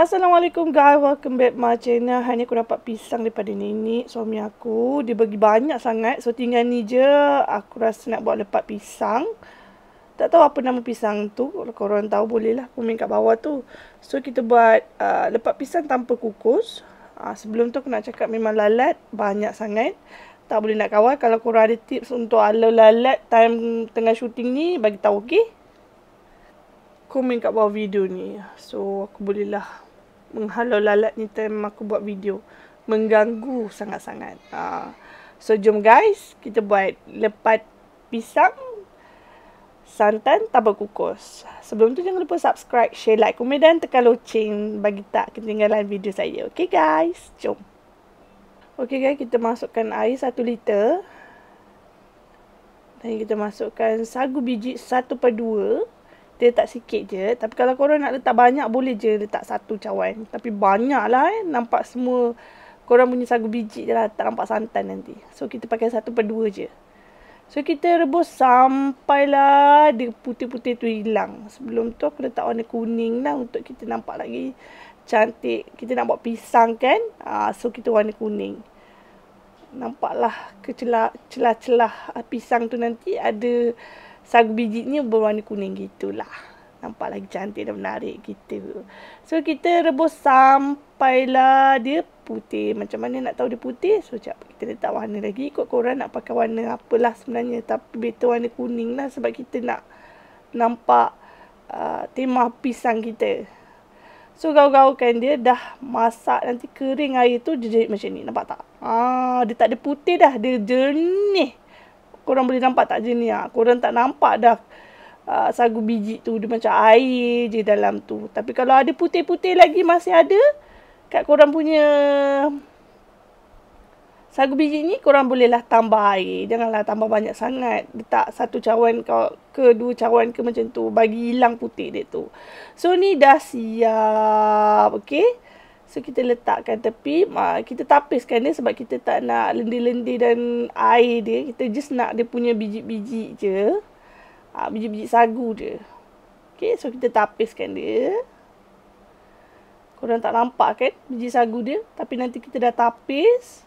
Assalamualaikum guys, welcome back my channel Hanya aku dapat pisang daripada nenek suami aku Dia bagi banyak sangat So tinggal ni je Aku rasa nak buat lepak pisang Tak tahu apa nama pisang tu Kalau korang tahu boleh lah komen kat bawah tu So kita buat uh, lepat pisang tanpa kukus uh, Sebelum tu aku nak cakap memang lalat Banyak sangat Tak boleh nak kawal Kalau korang ada tips untuk ala lalat Time tengah syuting ni Bagi tahu okey komen kat bawah video ni. So aku bolehlah menghalau lalat ni time aku buat video mengganggu sangat-sangat. Uh, so jom guys, kita buat lepat pisang santan tabur kukus. Sebelum tu jangan lupa subscribe, share, like, komen dan tekan loceng bagi tak ketinggalan video saya. Okay guys, jom. Okay guys, kita masukkan air 1 liter. Dan kita masukkan sagu biji 1 per dia letak sikit je. Tapi kalau korang nak letak banyak, boleh je letak satu cawan. Tapi banyak lah eh. Nampak semua korang punya sagu biji je lah. Tak nampak santan nanti. So, kita pakai satu per dua je. So, kita rebus sampailah dia putih-putih tu hilang. Sebelum tu, aku letak warna kuning lah untuk kita nampak lagi cantik. Kita nak buat pisang kan? Uh, so, kita warna kuning. Nampaklah kecelah-celah pisang tu nanti ada sagu biji ni berwarna kuning gitulah. Nampak lagi cantik dan menarik gitu. So kita rebus sampai lah dia putih. Macam mana nak tahu dia putih? So sekejap kita letak warna lagi. Ikut korang nak pakai warna apalah sebenarnya. Tapi betul warna kuning lah sebab kita nak nampak uh, tema pisang kita. So gaul-gaulkan dia dah masak nanti kering air tu dia jadi macam ni. Nampak tak? Ah, dia tak ada putih dah. Dia jernih korang boleh nampak tak je ni ah. Korang tak nampak dah uh, sagu biji tu dia macam air je dalam tu. Tapi kalau ada putih-putih lagi masih ada kat korang punya sagu biji ni korang bolehlah tambah air. Janganlah tambah banyak sangat. Letak satu cawan ke, ke dua cawan ke macam tu bagi hilang putih dia tu. So ni dah siap, okay? So kita letakkan tepi, uh, ah, kita tapiskan dia sebab kita tak nak lendir-lendir dan air dia. Kita just nak dia punya biji-biji je. Uh, biji-biji sagu je. Okay, so kita tapiskan dia. Korang tak nampak kan biji sagu dia. Tapi nanti kita dah tapis.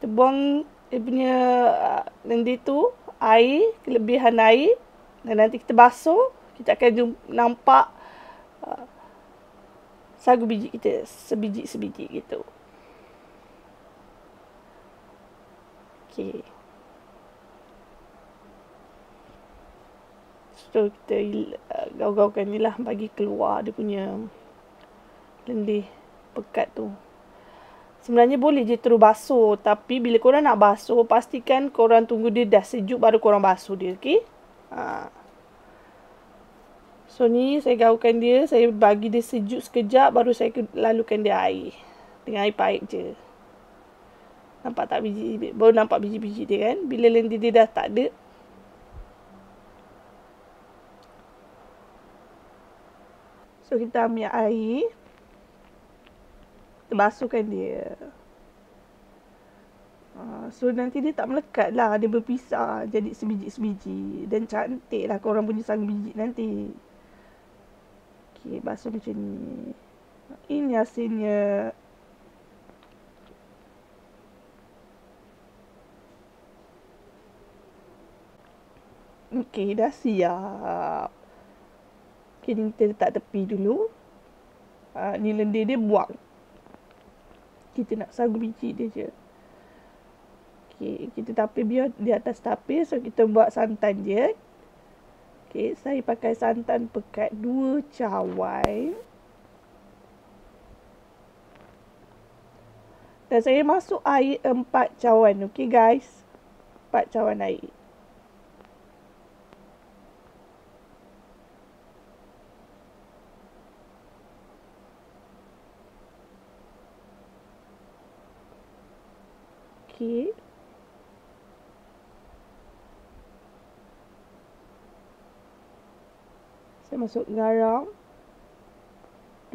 Kita buang dia punya uh, ah, lendir tu, air, kelebihan air. Dan nanti kita basuh, kita akan jump, nampak... Uh, sagu biji kita sebiji-sebiji gitu. Okay. So, kita uh, gaul-gaulkan ni lah bagi keluar dia punya lendih pekat tu. Sebenarnya boleh je terus basuh. Tapi bila korang nak basuh, pastikan korang tunggu dia dah sejuk baru korang basuh dia. Okay? Haa. Ah. So ni saya gaulkan dia, saya bagi dia sejuk sekejap baru saya lalukan dia air. Dengan air paik je. Nampak tak biji? Baru nampak biji-biji dia kan? Bila lendir dia dah tak ada. So kita ambil air. Kita basuhkan dia. Ah, so nanti dia tak melekat lah. Dia berpisah jadi sebiji-sebiji. Dan cantik lah korang punya sang biji Nanti. Okey, basuh macam ni. Ini hasilnya. Okey, dah siap. Okey, ni kita letak tepi dulu. Ha, ni lendir dia buang. Kita nak sagu biji dia je. Okey, kita tapir biar di atas tapir. So, kita buat santan je. Okay, saya pakai santan pekat dua cawan. Dan saya masuk air empat cawan. Okey guys. empat cawan air. Okey. masuk garam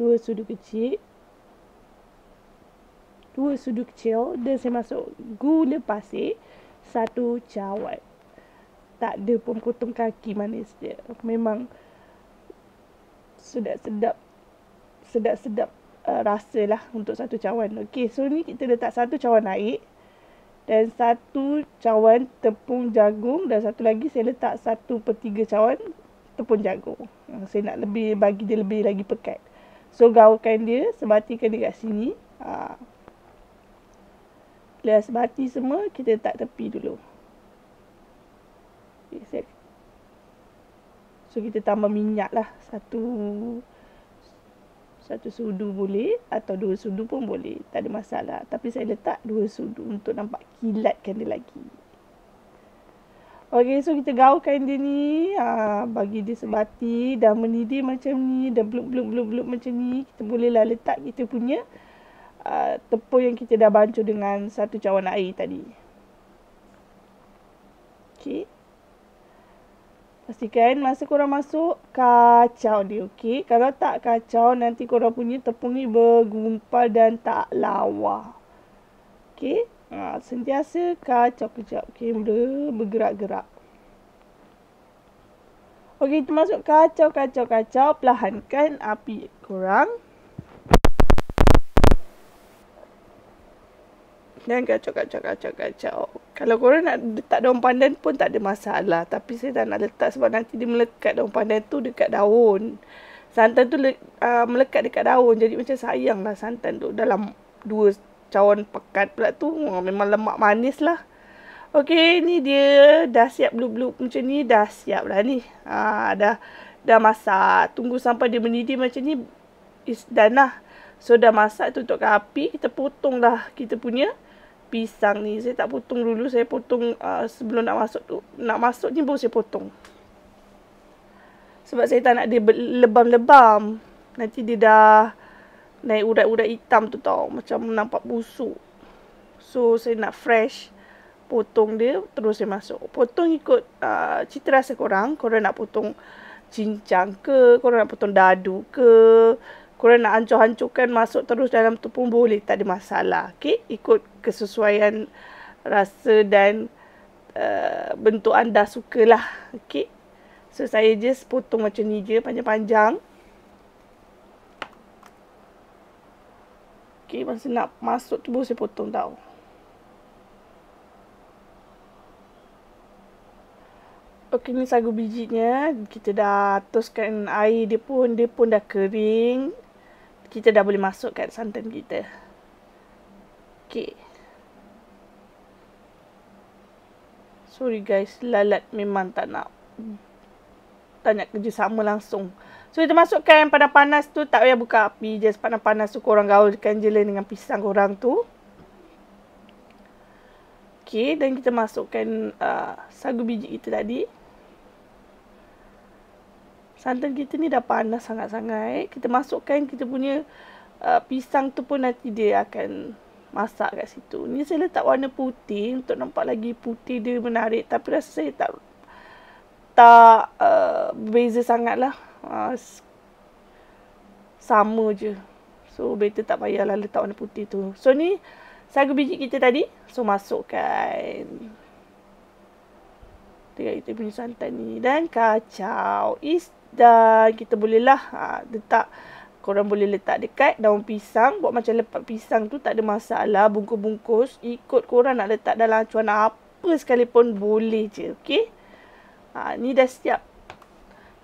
dua sudu kecil dua sudu kecil dan saya masuk gula pasir satu cawan tak ada pun potong kaki manis dia memang sedap-sedap sedap-sedap uh, rasa lah untuk satu cawan Okey, so ni kita letak satu cawan air dan satu cawan tepung jagung dan satu lagi saya letak satu per tiga cawan ataupun jagung. Ha, ah, saya nak lebih bagi dia lebih lagi pekat. So gaulkan dia, sebatikan dia kat sini. Ha. Bila sebati semua, kita letak tepi dulu. Okay, eh, set. So kita tambah minyak lah. Satu, satu sudu boleh atau dua sudu pun boleh. Tak ada masalah. Tapi saya letak dua sudu untuk nampak kilatkan dia lagi. Okey, so kita gaulkan dia ni. ah bagi dia sebati dan mendidih macam ni. Dan blub-blub-blub-blub macam ni. Kita boleh bolehlah letak kita punya uh, ha, tepung yang kita dah bancuh dengan satu cawan air tadi. Okey. Pastikan masa korang masuk, kacau dia, okey? Kalau tak kacau, nanti korang punya tepung ni bergumpal dan tak lawa. Okey? ha, sentiasa kacau kejap kamera bergerak-gerak. Okey, kita masuk kacau kacau kacau perlahankan api kurang. Dan kacau kacau kacau kacau. Kalau korang nak letak daun pandan pun tak ada masalah. Tapi saya tak nak letak sebab nanti dia melekat daun pandan tu dekat daun. Santan tu uh, melekat dekat daun. Jadi macam sayang lah santan tu dalam 2 cawan pekat pula tu oh, Memang lemak manis lah Okey, ni dia dah siap blue-blue macam ni Dah siap lah ni ha, dah, dah masak Tunggu sampai dia mendidih macam ni Is done lah So dah masak tu untuk api Kita potong lah kita punya pisang ni Saya tak potong dulu Saya potong uh, sebelum nak masuk tu Nak masuk ni baru saya potong Sebab saya tak nak dia lebam-lebam Nanti dia dah naik urat-urat hitam tu tau macam nampak busuk so saya nak fresh potong dia terus saya masuk potong ikut uh, cita rasa korang korang nak potong cincang ke korang nak potong dadu ke korang nak hancur-hancurkan masuk terus dalam tu pun boleh tak ada masalah okey ikut kesesuaian rasa dan uh, bentuk anda sukalah okey so saya just potong macam ni je panjang-panjang Okay, masa nak masuk tu boleh saya potong tau. Okey ni sagu bijinya. Kita dah toskan air dia pun. Dia pun dah kering. Kita dah boleh masuk masukkan santan kita. Okay. Sorry guys, lalat memang tak nak. Tak nak kerja sama langsung. So kita masukkan pada panas tu tak payah buka api je pada panas tu korang gaulkan je lah dengan pisang korang tu. Okay, dan kita masukkan uh, sagu biji itu tadi. Santan kita ni dah panas sangat-sangat. Kita masukkan kita punya uh, pisang tu pun nanti dia akan masak kat situ. Ni saya letak warna putih untuk nampak lagi putih dia menarik. Tapi rasa saya tak, tak uh, berbeza sangat lah sama je. So better tak payahlah letak warna putih tu. So ni sagu biji kita tadi. So masukkan. Tengok kita punya santan ni. Dan kacau. Is dan kita bolehlah ha, letak. Korang boleh letak dekat daun pisang. Buat macam lepak pisang tu tak ada masalah. Bungkus-bungkus. Ikut korang nak letak dalam cuan apa sekalipun boleh je. Okay. Ha, ni dah siap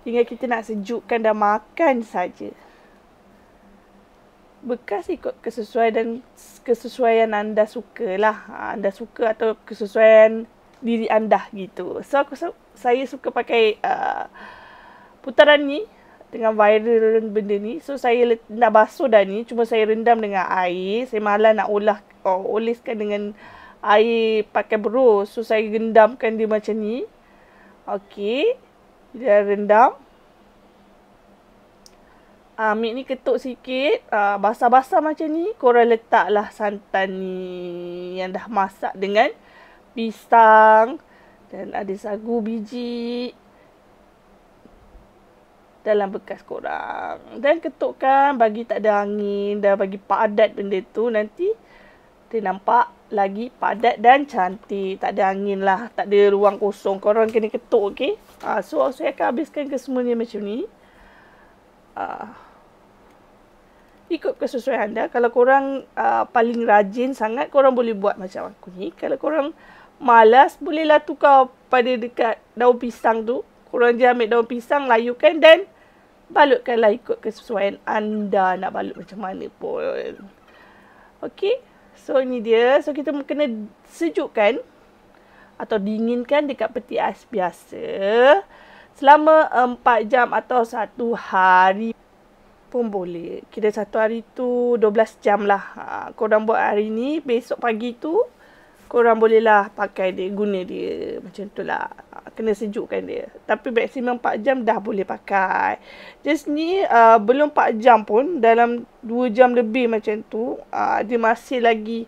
Tinggal kita nak sejukkan dan makan saja. Bekas ikut kesesuaian dan kesesuaian anda suka lah. Ha, anda suka atau kesesuaian diri anda gitu. So, aku, saya suka pakai uh, putaran ni dengan viral benda ni. So, saya nak basuh dah ni. Cuma saya rendam dengan air. Saya malah nak olah, oh, oleskan dengan air pakai bros. So, saya gendamkan dia macam ni. Okay dia rendam. Ah, mi ni ketuk sikit. Ah, basah-basah macam ni, korang letaklah santan ni yang dah masak dengan pisang dan ada sagu biji dalam bekas korang. Dan ketukkan bagi tak ada angin dan bagi padat benda tu nanti dia nampak lagi padat dan cantik. Tak ada angin lah. Tak ada ruang kosong. Korang kena ketuk, okay? Uh, so saya akan habiskan kesemuanya macam ni. Uh, ikut kesesuaian anda. Kalau korang uh, paling rajin sangat, korang boleh buat macam aku ni. Kalau korang malas, bolehlah tukar pada dekat daun pisang tu. Korang je ambil daun pisang, layukan dan balutkanlah ikut kesesuaian anda nak balut macam mana pun. Okay. So, ini dia. So, kita kena sejukkan atau dinginkan dekat peti ais biasa selama 4 jam atau 1 hari pun boleh. Kira satu hari tu 12 jam lah. Ha, korang buat hari ni, besok pagi tu korang boleh lah pakai dia, guna dia. Macam tu lah. Ha, kena sejukkan dia. Tapi maksimum 4 jam dah boleh pakai. Just ni uh, belum 4 jam pun dalam 2 jam lebih macam tu uh, dia masih lagi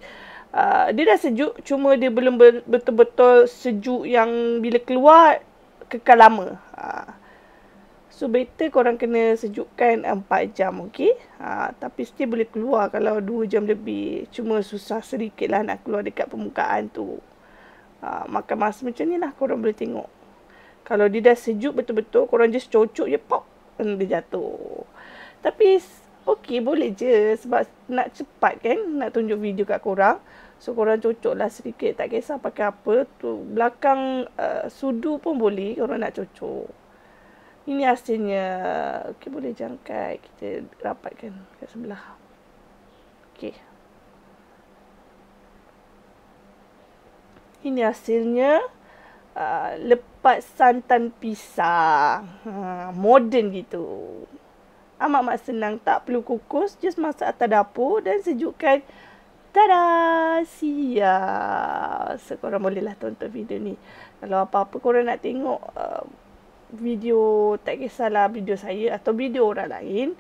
uh, dia dah sejuk cuma dia belum betul-betul sejuk yang bila keluar kekal lama uh, so better korang kena sejukkan 4 jam ok. uh, ah, tapi still boleh keluar kalau 2 jam lebih cuma susah sedikit lah nak keluar dekat permukaan tu uh, makan masa macam ni lah korang boleh tengok kalau dia dah sejuk betul-betul korang just cocok je pop dia jatuh tapi ok boleh je sebab nak cepat kan nak tunjuk video kat korang. So korang cocok lah sedikit Tak kisah pakai apa tu Belakang uh, sudu pun boleh Korang nak cocok Ini hasilnya Okay boleh jangkai Kita rapatkan kat sebelah Okay Ini hasilnya uh, Lepat santan pisang ha, Modern gitu Amat-amat senang Tak perlu kukus Just masak atas dapur Dan sejukkan Tada! See So korang bolehlah tonton video ni. Kalau apa-apa korang nak tengok uh, video tak kisahlah video saya atau video orang lain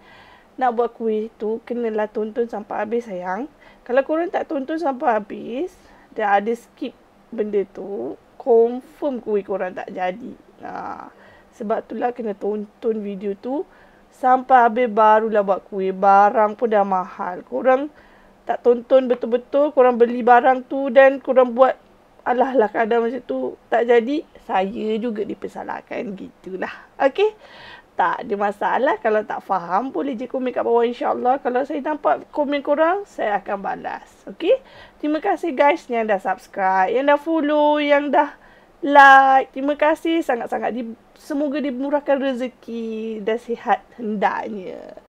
nak buat kuih tu kenalah tonton sampai habis sayang. Kalau korang tak tonton sampai habis dan ada skip benda tu, confirm kuih korang tak jadi. Nah, ha, sebab itulah kena tonton video tu sampai habis barulah buat kuih. Barang pun dah mahal. Korang tak tonton betul-betul korang beli barang tu dan korang buat alah lah kadang macam tu tak jadi saya juga dipersalahkan gitulah okey tak ada masalah kalau tak faham boleh je komen kat bawah insyaallah kalau saya nampak komen korang saya akan balas okey terima kasih guys yang dah subscribe yang dah follow yang dah like terima kasih sangat-sangat di, semoga dimurahkan rezeki dan sihat hendaknya